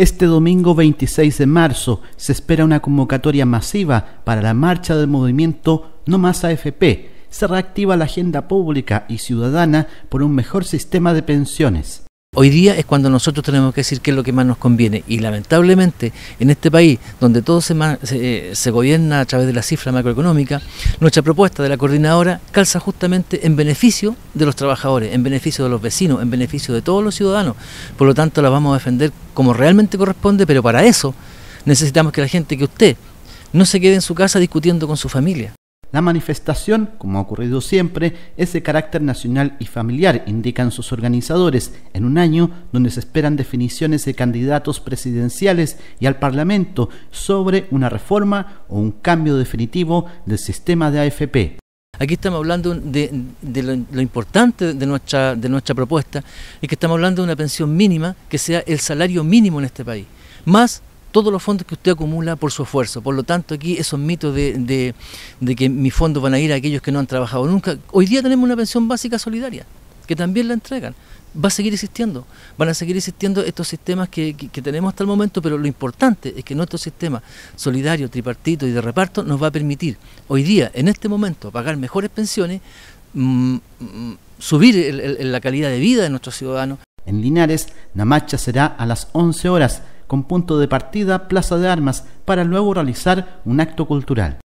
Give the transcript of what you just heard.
Este domingo 26 de marzo se espera una convocatoria masiva para la marcha del movimiento No Más AFP. Se reactiva la agenda pública y ciudadana por un mejor sistema de pensiones hoy día es cuando nosotros tenemos que decir qué es lo que más nos conviene. Y lamentablemente, en este país donde todo se, eh, se gobierna a través de la cifra macroeconómica, nuestra propuesta de la coordinadora calza justamente en beneficio de los trabajadores, en beneficio de los vecinos, en beneficio de todos los ciudadanos. Por lo tanto, la vamos a defender como realmente corresponde, pero para eso necesitamos que la gente, que usted, no se quede en su casa discutiendo con su familia la manifestación, como ha ocurrido siempre, es de carácter nacional y familiar, indican sus organizadores, en un año donde se esperan definiciones de candidatos presidenciales y al Parlamento sobre una reforma o un cambio definitivo del sistema de AFP. Aquí estamos hablando de, lo, importante de nuestra, de nuestra propuesta, y que estamos hablando de una pensión mínima que sea el salario mínimo en este país, más todos los fondos que usted acumula por su esfuerzo. Por lo tanto, aquí esos mitos de, que mis fondos van a ir a aquellos que no han trabajado nunca. Hoy día tenemos una pensión básica solidaria, que también la entregan. Va a seguir existiendo, van a seguir existiendo estos sistemas que, tenemos hasta el momento, pero lo importante es que nuestro sistema solidario, tripartito y de reparto nos va a permitir hoy día, en este momento, pagar mejores pensiones, mm, mm, subir la calidad de vida de nuestros ciudadanos. En Linares, la marcha será a las 11 horas con punto de partida Plaza de Armas, para luego realizar un acto cultural.